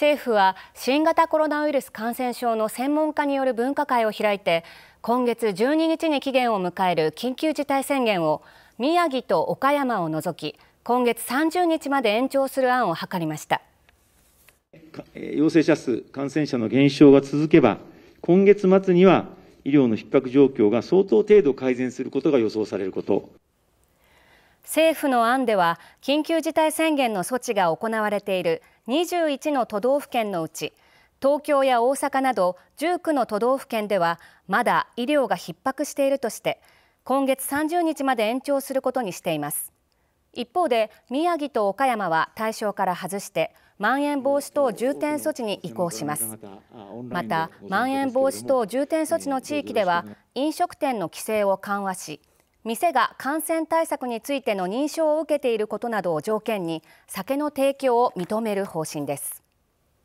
政府は新型コロナウイルス感染症の専門家による分科会を開いて今月12日に期限を迎える緊急事態宣言を宮城と岡山を除き今月30日まで延長する案を諮りました陽性者数、感染者の減少が続けば今月末には医療の逼迫状況が相当程度改善することが予想されること。政府の案では緊急事態宣言の措置が行われている21の都道府県のうち東京や大阪など19の都道府県ではまだ医療が逼迫しているとして今月30日まで延長することにしています一方で宮城と岡山は対象から外してまん延防止等重点措置に移行しますまたまん延防止等重点措置の地域では飲食店の規制を緩和し店が感染対策についての認証を受けていることなどを条件に酒の提供を認める方針です